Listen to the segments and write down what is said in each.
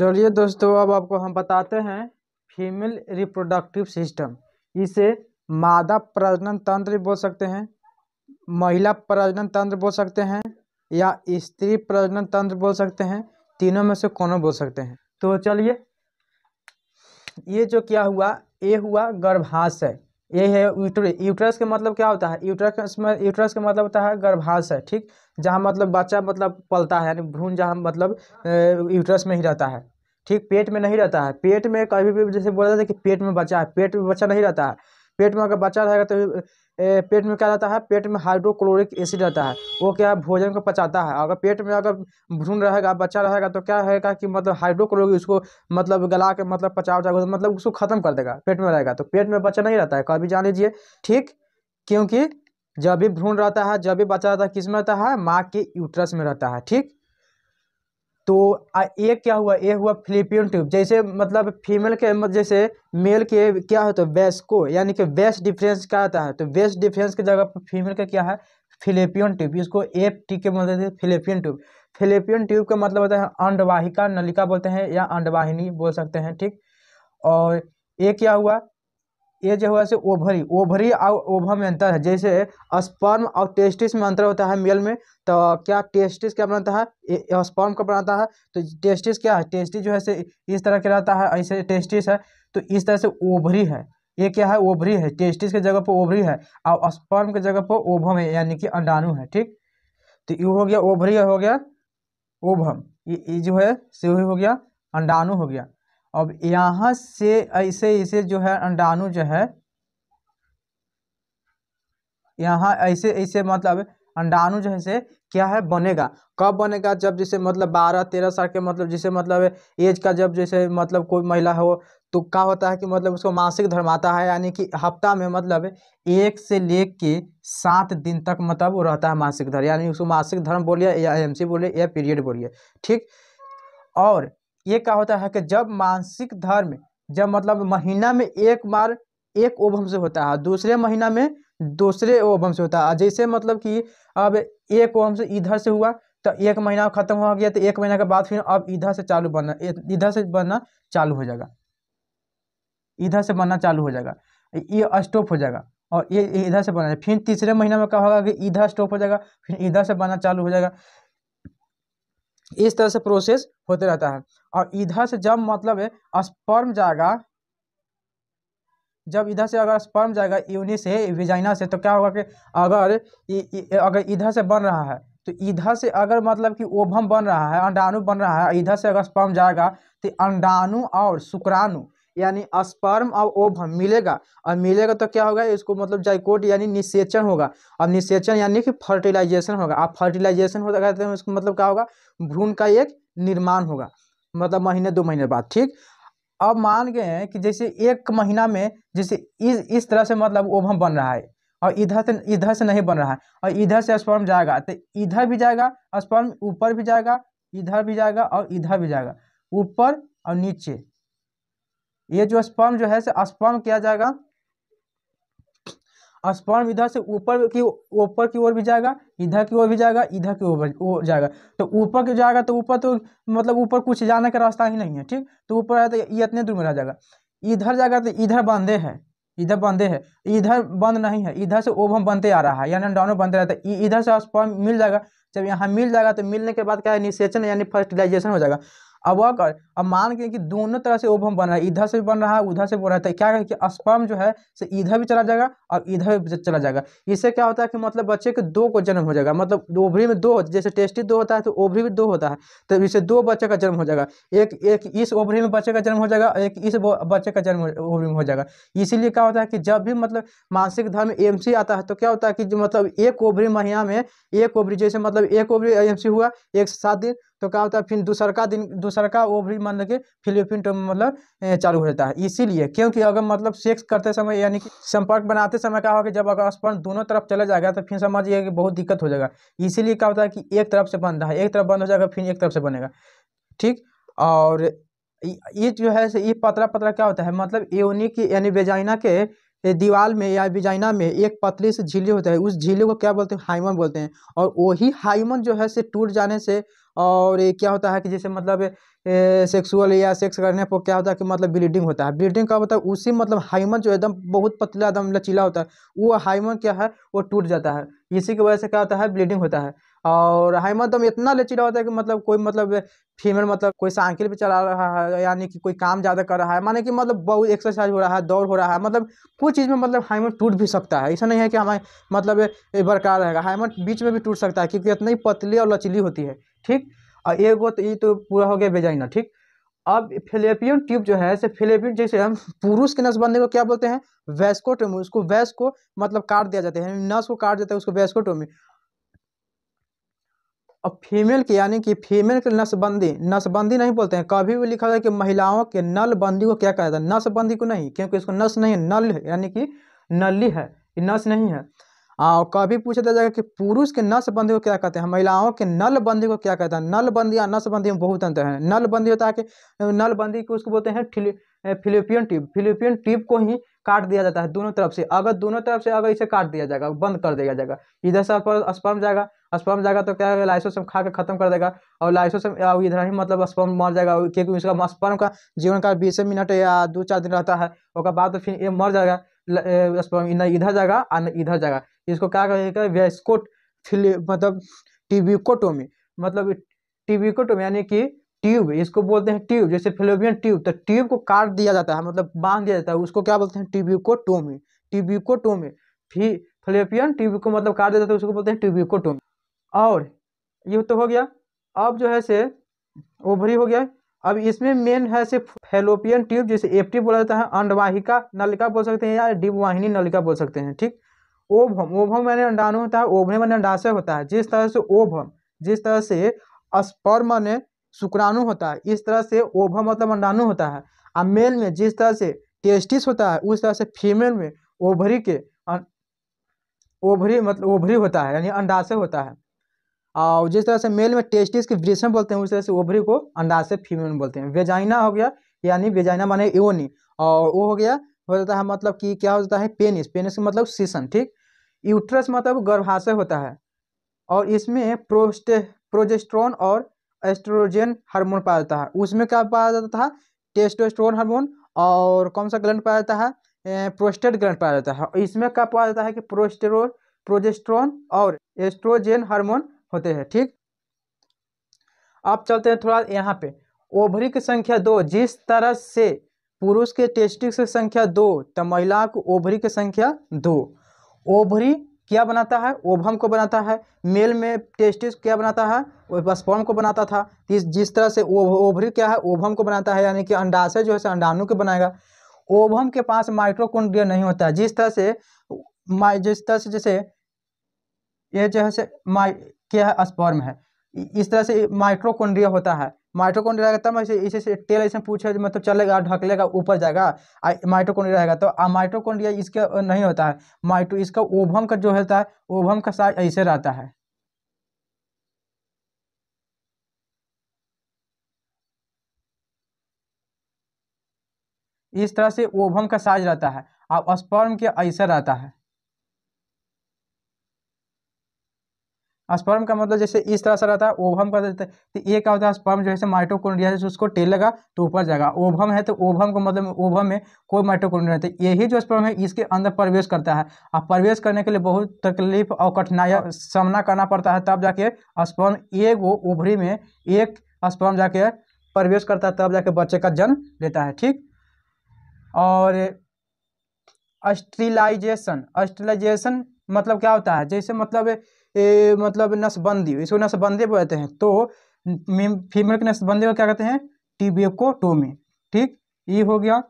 चलिए दोस्तों अब आपको हम बताते हैं फीमेल रिप्रोडक्टिव सिस्टम इसे मादा प्रजनन तंत्र बोल सकते हैं महिला प्रजनन तंत्र बोल सकते हैं या स्त्री प्रजनन तंत्र बोल सकते हैं तीनों में से कौनों बोल सकते हैं तो चलिए ये जो क्या हुआ ये हुआ गर्भाशय ये है यूटरस यूट्रस के मतलब क्या होता है यूट्रस में यूट्रस के मतलब होता है गर्भाशय ठीक जहाँ मतलब बच्चा मतलब पलता है यानी भ्रूण जहाँ मतलब यूट्रस में ही रहता है ठीक पेट में नहीं रहता है पेट में कभी भी जैसे बोला जाता है कि पेट में बच्चा है पेट में बच्चा नहीं रहता है पेट में अगर बच्चा रहेगा तो पेट में क्या रहता है पेट में हाइड्रोक्लोरिक एसिड रहता है वो क्या है भोजन को पचाता है अगर पेट में अगर भ्रूण रहेगा बच्चा रहेगा तो क्या रहेगा कि मतलब हाइड्रोक्लोरिक उसको मतलब गला के मतलब पचाव जाएगा मतलब उसको खत्म कर देगा पेट में रहेगा तो पेट में बच्चा नहीं रहता है कभी जान लीजिए ठीक क्योंकि जब भी भ्रूण रहता है जब भी बच्चा रहता है किस में रहता है माँ के यूट्रस में रहता है ठीक तो ए क्या हुआ ए हुआ फिलिपियन ट्यूब जैसे मतलब फीमेल के मतलब जैसे मेल के क्या होता है वैस्को यानी कि बेस्ट डिफरेंस क्या आता है तो बेस्ट डिफरेंस की जगह पर फीमेल का क्या है फिलिपियन ट्यूब इसको एफ टी के मतलब फिलिपियन ट्यूब फिलिपियन ट्यूब का मतलब होता है अंडवाहिका नलिका बोलते हैं या अंडवाहिनी बोल सकते हैं ठीक और ए क्या हुआ ये जो हुआ से ओभरी ओभरी और ओभा में अंतर है जैसे स्पर्म और टेस्टिस में अंतर होता है मेल में तो क्या टेस्टिस क्या बनाता है स्पर्म का बनाता है तो टेस्टिस क्या है टेस्टिस जो है से इस तरह के रहता है ऐसे टेस्टिस है तो इस तरह से ओभरी है ये क्या है ओभरी है टेस्टिस के जगह पर ओभरी है और स्पर्म के जगह पर ओभम है यानी कि अंडाणु है ठीक तो ये हो गया ओभरी हो गया ओभम ये जो है से हो गया अंडाणु हो गया अब यहाँ से ऐसे ऐसे जो है अंडाणु जो है यहाँ ऐसे ऐसे मतलब अंडाणु जो है से क्या है बनेगा कब बनेगा जब जैसे मतलब बारह तेरह साल के मतलब जैसे मतलब एज का जब जैसे मतलब कोई महिला हो तो क्या होता है कि मतलब उसको मासिक धर्म आता है यानी कि हफ्ता में मतलब एक से ले के सात दिन तक मतलब वो रहता है मासिक धर्म यानी उसको मासिक धर्म बोलिए या एम बोलिए या पीरियड बोलिए ठीक और ये क्या होता है कि जब मानसिक धर्म जब मतलब महीना में एक बार एक ओभम से होता है दूसरे महीना में दूसरे ओभम से होता है जैसे मतलब कि अब एक ओभम से इधर से हुआ तो एक महीना खत्म हो गया तो एक महीना के बाद फिर अब इधर से चालू बनना इधर से बनना चालू हो जाएगा इधर से बनना चालू हो जाएगा ये स्टॉप हो जाएगा और ये इधर से बनना फिर तीसरे महीना में क्या होगा कि इधर स्टॉप हो जाएगा फिर इधर से बनना चालू हो जाएगा इस तरह से प्रोसेस होते रहता है और इधर से जब मतलब स्पर्म जाएगा जब इधर से अगर स्पर्म जाएगा यूनि से विजाइना से तो क्या होगा कि अगर अगर इधर से बन रहा है तो इधर से अगर मतलब कि ओभम बन रहा है अंडाणु बन रहा है इधर से अगर स्पर्म जाएगा तो अंडाणु और शुक्राणु यानी स्पर्म और ओभम मिलेगा और मिलेगा तो क्या होगा इसको मतलब जाइकोट यानी निषेचन होगा और निषेचन यानी कि फर्टिलाइजेशन होगा आप फर्टिलाइजेशन होता कहते हैं इसको मतलब क्या होगा भ्रूण का एक निर्माण होगा मतलब महीने दो महीने बाद ठीक अब मान गए हैं कि जैसे एक महीना में जैसे इस इस तरह से मतलब ओभम बन रहा है और इधर से इधर से नहीं बन रहा है और इधर से स्पर्म जाएगा तो इधर भी जाएगा स्पर्म ऊपर भी जाएगा इधर भी जाएगा और इधर भी जाएगा ऊपर और नीचे ये जो स्पर्म जो है स्पर्म किया जाएगा स्पर्म इधर से ऊपर की ऊपर की ओर भी जाएगा इधर की ओर भी जाएगा इधर की ओर जाएगा तो ऊपर की जाएगा तो ऊपर तो मतलब ऊपर कुछ जाने का रास्ता ही नहीं है ठीक तो ऊपर आया तो ये इतने दूर में रह जाएगा इधर जाएगा तो इधर बंधे है इधर बंधे है इधर बंद नहीं है इधर से ओवम बनते आ रहा है यानी डाउनो बनते रहता है इधर से स्पर्म मिल जाएगा जब यहाँ मिल जाएगा तो मिलने के बाद क्या है निषेचन यानी फर्टिलाइजेशन हो जाएगा अब वह कर अब मान के कि दोनों तरह से ओवम बन रहा है इधर से भी बन रहा है उधर से बन रहा है तो क्या है कि स्पर्म जो है से इधर भी चला जाएगा और इधर भी चला जाएगा इससे क्या होता है कि मतलब बच्चे के दो को जन्म हो जाएगा मतलब ओभरी में दो जैसे टेस्टी दो होता है तो ओभरी भी दो होता है तो इससे दो बच्चे का जन्म हो जाएगा एक एक इस ओभरी में बच्चे का जन्म हो जाएगा एक इस बच्चे का जन्म ओभरी में हो जाएगा इसीलिए क्या होता है कि जब भी मतलब मानसिक धर्म एम आता है तो क्या होता है कि मतलब एक ओभरी महीना में एक ओभरी जैसे मतलब एक ओभरी एम हुआ एक सात दिन तो क्या होता है फिर दूसर का दिन दूसर का वो भी मान लगे फिलिपिन तो मतलब चालू हो जाता है इसीलिए क्योंकि अगर मतलब सेक्स करते समय यानी कि संपर्क बनाते समय क्या होगा जब अगर स्पर्म दोनों तरफ चला जाएगा तो फिर समझिए कि बहुत दिक्कत हो जाएगा इसीलिए क्या होता है कि एक तरफ से बंद है एक तरफ बंद हो जाएगा फिर एक तरफ से बनेगा ठीक और ये जो है ये पतला पतला क्या होता है मतलब यूनिक यानी बेजाइना के दीवार में या बिजाइना में एक पतली से झीले होता है उस झीले को क्या बोलते हैं हाइमन बोलते हैं और वही हाइमन जो है से टूट जाने से और ये क्या होता है कि जैसे मतलब सेक्सुअल या सेक्स करने पर क्या होता है कि मतलब ब्लीडिंग होता है ब्लीडिंग का होता मतलब है उसी मतलब हाइमन जो एकदम बहुत पतला एकदम लचीला होता है वो हाइमन क्या है वो टूट जाता है इसी की वजह से क्या होता है ब्लीडिंग होता है और तो इतना लचीला होता है कि मतलब कोई मतलब फीमेल मतलब कोई साइकिल पे चला रहा है यानी कि कोई काम ज़्यादा कर रहा है माने कि मतलब बहुत एक्सरसाइज हो रहा है दौड़ हो रहा है मतलब कुछ चीज़ में मतलब हाइमर मतलब टूट भी सकता है ऐसा नहीं है कि हमारे मतलब बरकरार रहेगा हाइमर मतलब बीच में भी टूट सकता है क्योंकि इतनी पतली और लचीली होती है ठीक और एक वो तो ये तो पूरा हो गया बेजाइना ठीक अब फिलेपियन ट्यूब जो है फिलेपियन जैसे हम पुरुष के नस बनने को क्या बोलते हैं वैस्कोटोमी उसको वैस को मतलब काट दिया जाता है नस को काट जाता है उसको वैस्कोटोमी अब फीमेल के यानी कि फीमेल के नसबंदी नसबंदी नहीं बोलते हैं कभी भी लिखा है कि महिलाओं के नलबंदी को क्या कहता है नसबंदी को नहीं क्योंकि इसको नस नहीं है नल यानी कि नली है नस नहीं है हाँ, और कभी पूछा जाएगा कि पुरुष के नसबंदी को क्या कहते हैं महिलाओं के नलबंदी को क्या कहते हैं नलबंदी और नसबंदी में बहुत अंतर है नलबंदी होता है कि नलबंदी को उसको बोलते हैं फिलिपियन टिप फिलिपियन टिप को ही काट दिया जाता है दोनों तरफ से अगर दोनों तरफ से अगर इसे काट दिया जाएगा बंद कर दिया जाएगा इधर से स्पर्म जाएगा स्पर्म जाएगा तो क्या लाइसोसम खा के खत्म कर देगा और लाइसोसम इधर ही मतलब स्पर्म मर जाएगा क्योंकि उसका स्पर्म का जीवन का बीस मिनट या दो चार दिन रहता है उसके बाद तो फिर ये मर जाएगा स्पर्म इधर जाएगा और इधर जाएगा इसको क्या कहेगा वेस्कोट मतलब टीबिकोटोमी मतलब टीबिकोटोमी यानी कि ट्यूब इसको बोलते हैं ट्यूब जैसे फिलोबियन ट्यूब तो ट्यूब को काट दिया जाता है मतलब बांध दिया जाता है उसको क्या बोलते हैं ट्यूबिकोटोमी ट्यूबिकोटोमी फिर फिलोपियन ट्यूब को मतलब काट दिया जाता है उसको बोलते हैं ट्यूबिकोटोमी और ये तो हो गया अब जो है से ओभरी हो गया अब इसमें मेन है से फेलोपियन ट्यूब जिसे टी बोला जाता है अंडवाहिका नलिका बोल सकते हैं या डिबवाहिनी नलिका बोल सकते हैं ठीक ओभम ओभम मैंने अंडाणु होता है ओभरे मैंने अंडाशय होता है जिस तरह से ओभम जिस तरह से स्पर्म मैंने शुक्राणु होता है इस तरह से ओभम मतलब अंडाणु होता है और मेल में जिस तरह से टेस्टिस होता है उस तरह से फीमेल में ओभरी के अं, ओभरी मतलब ओभरी होता है यानी अंडाशय होता है और जिस तरह से मेल में टेस्टिस की वृषण बोलते हैं उस तरह से ओभरी को अंदाज से फीमेल में बोलते हैं वेजाइना हो गया यानी वेजाइना माने योनी और वो हो गया हो जाता है मतलब कि क्या हो जाता है पेनिस पेनिस मतलब सीसन ठीक यूट्रस मतलब गर्भाशय होता है और इसमें प्रोस्टे प्रोजेस्ट्रॉन और एस्ट्रोजन हार्मोन पाया जाता है उसमें क्या पाया जाता था टेस्टोस्ट्रोन हार्मोन और कौन सा ग्रंथ पाया जाता है प्रोस्टेट ग्रंथ पाया जाता है इसमें क्या पाया जाता है कि प्रोस्टेरो प्रोजेस्ट्रॉन और एस्ट्रोजेन हार्मोन होते हैं ठीक आप चलते हैं थोड़ा यहाँ पे ओभरी की संख्या दो जिस तरह से पुरुष के टेस्टिक से संख्या दो तो महिला को ओभरी की संख्या दो ओभरी क्या बनाता है ओभम को बनाता है मेल में टेस्टिस क्या बनाता है स्पर्म को बनाता था जिस तरह से ओभरी क्या है ओभम को बनाता है यानी कि अंडाशय जो है अंडाणु को बनाएगा ओभम के पास माइट्रोकोन्ड्रिया नहीं होता है जिस तरह से जिस तरह से जैसे ये जो है माइ क्या है स्पर्म है इस तरह से माइक्रोकोन्ड्रिया होता है माइट्रोकोन्ड्रिया तब ऐसे इसे तेल ऐसे पूछे मतलब चलेगा ढकलेगा ऊपर जाएगा माइट्रोकोन्ड्रिया रहेगा तो माइट्रोकोन्ड्रिया इसका नहीं होता है माइट्रो इसका ओभम का जो होता है ओभम का साइज ऐसे रहता है इस तरह से ओभम का साइज रहता है और स्पर्म के ऐसा रहता है स्पर्म हाँ, का मतलब जैसे इस तरह से रहता है ओभम का देते तो ये क्या होता है स्पर्म जो है माइटोकोन्ड्रिया से उसको टेल लगा तो ऊपर जाएगा ओभम है तो ओभम का मतलब ओभम में कोई माइटोकोन्ड्रिया रहता यही जो स्पर्म है इसके अंदर प्रवेश करता है और प्रवेश करने के लिए बहुत तकलीफ और कठिनाइया सामना करना पड़ता है तब जाके स्पर्म एक वो ओभरी में एक स्पर्म जाके प्रवेश करता है तब जाके बच्चे का जन्म लेता है ठीक और अस्ट्रिलाइजेशन अस्ट्रिलाइजेशन मतलब क्या होता है जैसे मतलब ए, मतलब नसबंदी इसको नसबंदी कहते हैं तो फीमेल के नसबंदी को क्या कहते हैं टीबियोकोटोमी ठीक ये हो गया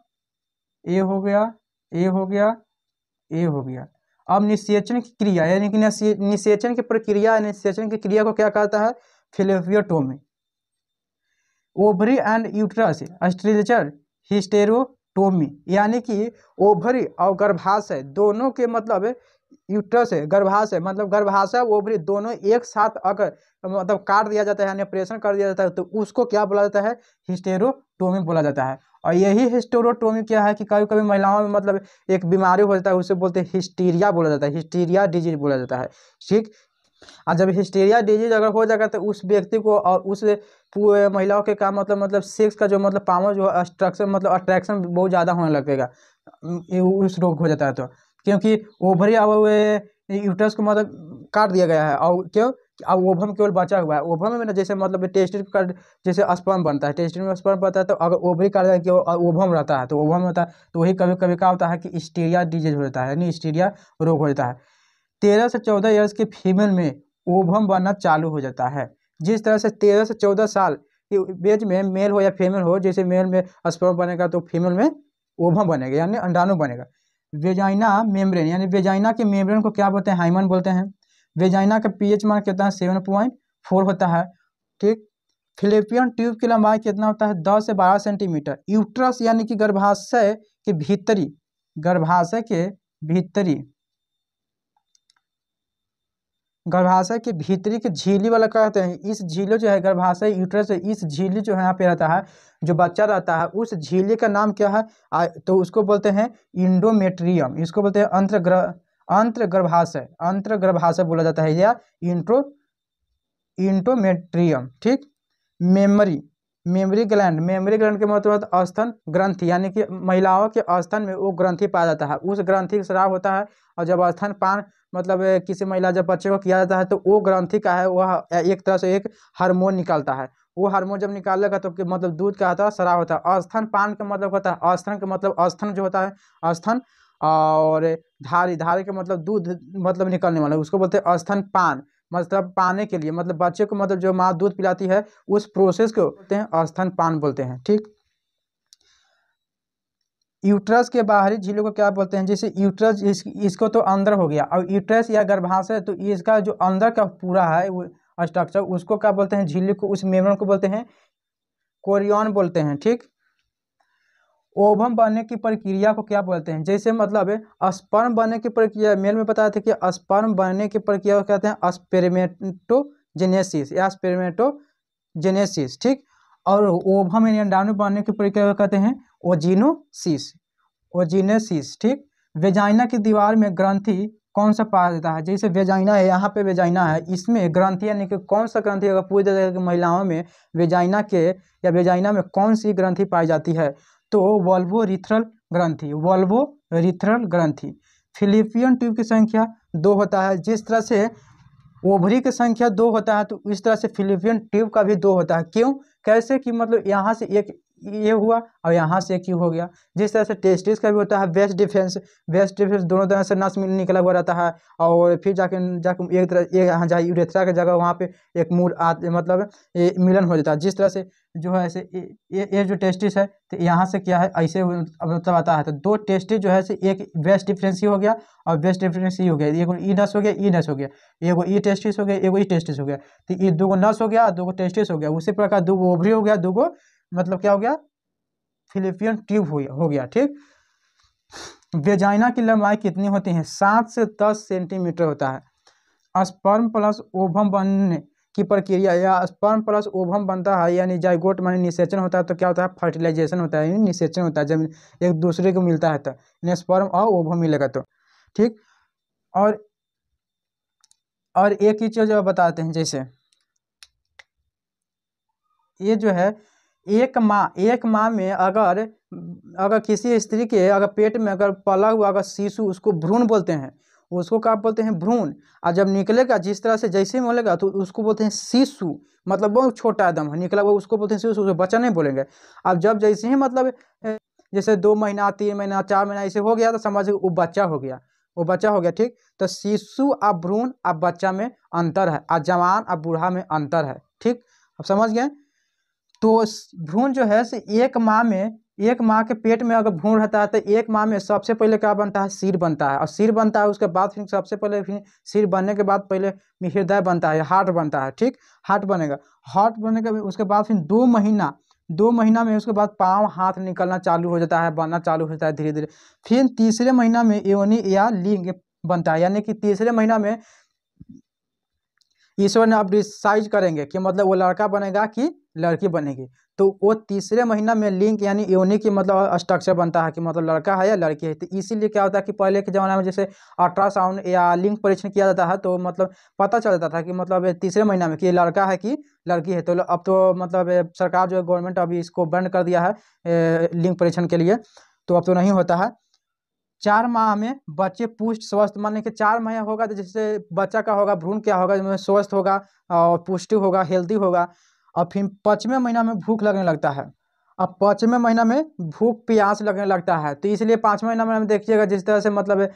ए हो गया ए हो गया ए हो गया अब निषेचन की क्रिया यानी कि निषेचन की प्रक्रिया निषेचन की क्रिया को क्या कहता है फिलेफियोटोमी ओभरी एंड यूट्रस एस्ट्रीचर हिस्टेरोटोमी यानी कि ओभरी और गर्भाशय दोनों के मतलब यूट्रस है गर्भाशय मतलब गर्भाशय ओवरी दोनों एक साथ अगर मतलब काट दिया जाता है यानी ऑपरेशन कर दिया जाता है तो उसको क्या बोला जाता है हिस्टेरोटोमी बोला जाता है और यही हिस्टेरोटोमी क्या है कि कभी कभी महिलाओं में मतलब एक बीमारी हो जाता है उसे बोलते हैं हिस्टीरिया बोला जाता है हिस्टीरिया डिजीज बोला जाता है ठीक और जब हिस्टेरिया डिजीज अगर हो जाएगा तो उस व्यक्ति को और उस पूरे महिलाओं के काम मतलब मतलब सेक्स का जो मतलब पावर जो स्ट्रक्चर मतलब अट्रैक्शन बहुत ज़्यादा होने लगेगा उस रोग हो जाता है तो क्योंकि ओभरी अब यूटर्स को मतलब काट दिया गया है और क्यों अब ओभर में केवल बचा हुआ है ओभर में ना जैसे मतलब टेस्टिंग का जैसे स्पर्म बनता है टेस्टिंग में स्पर्म बनता है तो अगर काट जाए ओभर में रहता है तो ओभर में होता है तो वही कभी कभी क्या होता है कि स्टीरिया डिजीज हो जाता है यानी स्टीरिया रोग हो जाता है तेरह से चौदह ईयर्स के फीमेल में ओभम बनना चालू हो जाता है जिस तरह से तेरह से चौदह साल की में मेल हो या फीमेल हो जैसे मेल में स्पर्म बनेगा तो फीमेल में ओभम बनेगा यानी अंडाणु बनेगा वेजाइना मेम्ब्रेन यानी वेजाइना के मेम्ब्रेन को क्या बोलते हैं हाइमन बोलते हैं वेजाइना का पीएच मान कितना है सेवन पॉइंट फोर होता है ठीक फिलिपियन ट्यूब की लंबाई कितना होता है दस से बारह सेंटीमीटर यूट्रस यानी कि गर्भाशय के भीतरी गर्भाशय के भीतरी गर्भाशय के भीतरी के झीली वाला कहते हैं इस झीले जो है गर्भाशय यूट्रस इस झीली जो है यहाँ पे रहता है जो बच्चा रहता है उस झीली का नाम क्या है आ, तो उसको बोलते हैं इंडोमेट्रियम इसको बोलते हैं अंतर्ग्र अंतर्गर्भाशय अंतर्गर्भाशय बोला जाता है या इंट्रो इंटोमेट्रियम ठीक mammary mammary gland mammary gland के मतलब अस्थन ग्रंथि यानी कि महिलाओं के अस्थन में वो ग्रंथि पाया जाता है उस ग्रंथि का श्राव होता है और जब अस्थन पान मतलब किसी महिला जब बच्चे को किया जाता है तो वो ग्रंथि का है वह एक तरह से एक हार्मोन निकलता है वो हार्मोन जब निकालेगा तो मतलब दूध का होता है सरा होता है अस्थन पान का मतलब होता है अस्थन का मतलब अस्थन जो होता है अस्थन और धारी धारी का मतलब दूध मतलब निकलने वाला उसको बोलते हैं अस्थन पान मतलब पाने के लिए मतलब बच्चे को मतलब जो माँ दूध पिलाती है उस प्रोसेस को बोलते हैं अस्थन पान बोलते हैं ठीक यूट्रस के बाहरी झिल्ली को क्या बोलते हैं जैसे यूट्रस इस, इसको तो अंदर हो गया और यूट्रस या गर्भाशय तो इसका जो अंदर का पूरा है स्ट्रक्चर उसको क्या बोलते हैं झिल्ली को उस मेम्ब्रेन को बोलते हैं कोरियन बोलते हैं ठीक ओभम बनने की प्रक्रिया को क्या बोलते हैं जैसे मतलब स्पर्म बनने की प्रक्रिया मेल में बताया था कि स्पर्म बनने की प्रक्रिया को कहते हैं स्पेरमेटोजेनेसिस या स्पेरमेटोजेनेसिस ठीक और ओभम यानी अंडाणु बनने की प्रक्रिया को कहते हैं ओजिनोसिस ओजिनेसिस ठीक वेजाइना की दीवार में ग्रंथि कौन सा पाया जाता है जैसे वेजाइना है यहाँ पे वेजाइना है इसमें ग्रंथि यानी कि कौन सा ग्रंथि अगर पूछ दिया जाएगा कि महिलाओं में वेजाइना के या वेजाइना में कौन सी ग्रंथि पाई जाती है तो वॉल्वो रिथरल ग्रंथि वॉल्वो रिथरल ग्रंथि फिलिपियन ट्यूब की संख्या दो होता है जिस तरह से ओभरी की संख्या दो होता है तो इस तरह से फिलिपियन ट्यूब का भी दो होता है क्यों कैसे कि मतलब यहाँ से एक ये हुआ और यहाँ से ही हो गया जिस तरह से टेस्टिस का भी होता है वेस्ट डिफेंस वेस्ट डिफेंस दोनों तरह से नस निकला हुआ रहता है और फिर जाके जाके एक तरह एक यहाँ जाए यूरेथ्रा की जगह वहाँ पे एक मूल मतलब ए, मिलन हो जाता है जिस तरह से जो है ऐसे ये जो टेस्टिस है तो यहाँ से क्या है ऐसे मतलब आता है तो दो टेस्टिस जो है से एक वेस्ट डिफरेंस ही हो गया और वेस्ट डिफरेंस ही हो गया एक ई e नस हो गया ई नस हो गया एगो ई टेस्टिस हो गया एक ई e टेस्टिस e हो गया तो ये दो गो नस हो गया दो गो टेस्टिस हो गया उसी प्रकार दो गो ओवरी हो गया दो गो मतलब क्या हो गया फिलिपियन ट्यूब हो गया ठीक बेजाइना की लंबाई कितनी होती है सात से दस सेंटीमीटर होता है स्पर्म प्लस ओभम बनने की प्रक्रिया या स्पर्म प्लस ओभम बनता है यानी जाइगोट मानी निषेचन होता है तो क्या होता है फर्टिलाइजेशन होता है यानी निषेचन होता है जब एक दूसरे को मिलता है तो स्पर्म और ओभम मिलेगा तो ठीक और और एक ही चीज़ बताते हैं जैसे ये जो है एक माह एक माह में अगर अगर किसी स्त्री के अगर पेट में अगर पला हुआ अगर शिशु उसको भ्रूण बोलते हैं उसको क्या बोलते हैं भ्रूण और जब निकलेगा जिस तरह से जैसे ही बोलेगा तो उसको बोलते हैं शिशु मतलब बहुत छोटा एकदम है निकला हुआ उसको बोलते हैं शिशु उसको बच्चा नहीं बोलेंगे अब जब जैसे ही मतलब जैसे दो महीना तीन महीना चार महीना ऐसे हो गया तो समझ वो बच्चा हो गया वो बच्चा हो गया ठीक तो शिशु और भ्रूण और बच्चा में अंतर है और जवान और बूढ़ा में अंतर है ठीक अब समझ गए तो भ्रूण जो है से एक माह में एक माह के पेट में अगर भ्रूण रहता है तो एक माह में सबसे पहले क्या बनता है सिर बनता है और सिर बनता है उसके बाद फिर सबसे पहले फिर सिर बनने के बाद पहले हृदय बनता है हार्ट बनता है ठीक हार्ट बनेगा हार्ट बनने के उसके बाद फिर दो महीना दो महीना में उसके बाद पाँव हाथ निकलना चालू हो जाता है बनना चालू हो जाता है धीरे धीरे फिर तीसरे महीना में योनी या लिंग बनता है यानी कि तीसरे महीना में ईश्वर ने अब डिसाइज करेंगे कि मतलब वो लड़का बनेगा कि लड़की बनेगी तो वो तीसरे महीना में लिंक यानी योनी की मतलब स्ट्रक्चर बनता है कि मतलब लड़का है या लड़की है तो इसीलिए क्या होता है कि पहले के ज़माने में जैसे अल्ट्रासाउंड या लिंक परीक्षण किया जाता है तो मतलब पता चल जाता था कि मतलब तीसरे महीना में कि लड़का है कि लड़की है तो अब तो मतलब सरकार जो है गवर्नमेंट अभी इसको बंद कर दिया है लिंक परीक्षण के लिए तो अब तो नहीं होता है चार माह में बच्चे पुष्ट स्वस्थ मानने के चार महीना होगा तो जैसे बच्चा का होगा भ्रूण क्या होगा स्वस्थ होगा और पुष्टि होगा हेल्दी होगा और फिर पचवें महीना में भूख लगने लगता है अब पाँचवें महीना में भूख प्यास लगने लगता है तो इसलिए पाँचवें महीना में हम देखिएगा जिस तरह से मतलब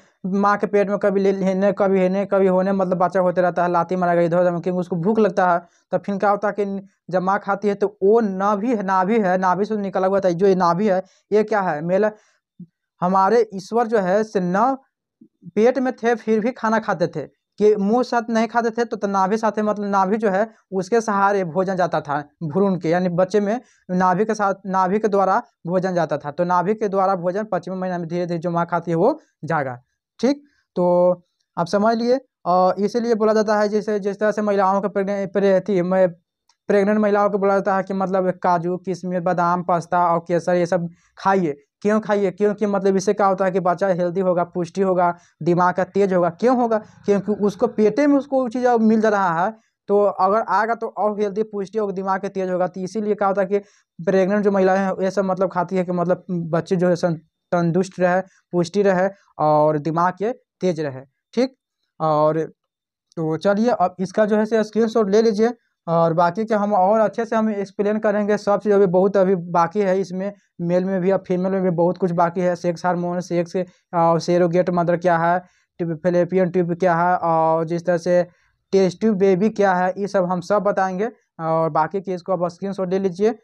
माँ के पेट में कभी लेने कभी हेने कभी होने मतलब बच्चा होते रहता है लाती मारा गया इधर उधर क्योंकि उसको भूख लगता है तो फिर क्या होता है कि जब माँ खाती है तो वो नाभि नाभि है नाभि से निकला हुआ था जो नाभि है ये क्या है मेला हमारे ईश्वर जो है से न पेट में थे फिर भी खाना खाते थे कि मुंह साथ नहीं खाते थे तो, तो नाभि साथ मतलब नाभि जो है उसके सहारे भोजन जाता था भ्रूण के यानी बच्चे में नाभि के साथ नाभि के द्वारा भोजन जाता था तो नाभि के द्वारा भोजन पश्चिमी महीना में धीरे धीरे जो माँ खाती है वो जागा ठीक तो आप समझ लिए और इसीलिए बोला जाता है जैसे जिस तरह से महिलाओं का प्रेगनेंट प्रेग्नेंट महिलाओं को बोला जाता है कि मतलब काजू किशमिश बादाम पास्ता और केसर ये सब खाइए क्यों खाइए क्योंकि मतलब इससे क्या होता है कि बच्चा हेल्दी होगा पुष्टि होगा दिमाग का तेज होगा क्यों होगा क्योंकि उसको पेटे में उसको चीज़ मिल जा रहा है तो अगर आएगा तो और हेल्दी पुष्टि होगा दिमाग के तेज होगा तो इसीलिए क्या होता है कि प्रेग्नेंट जो महिलाएं हैं ये सब मतलब खाती है कि मतलब बच्चे जो है तंदुरुस्त रहे पुष्टि रहे और दिमाग के तेज रहे ठीक और तो चलिए अब इसका जो है से स्क्रीन ले लीजिए और बाकी के हम और अच्छे से हम एक्सप्लेन करेंगे सब चीज़ अभी बहुत अभी बाकी है इसमें मेल में भी और फीमेल में भी बहुत कुछ बाकी है सेक्स हार्मोन सेक्स और सेरोगेट मदर क्या है फिलेपियन ट्यूब क्या है और जिस तरह से टेस्ट ट्यूब बेबी क्या है ये सब हम सब बताएंगे और बाकी के इसको आप स्क्रीन ले लीजिए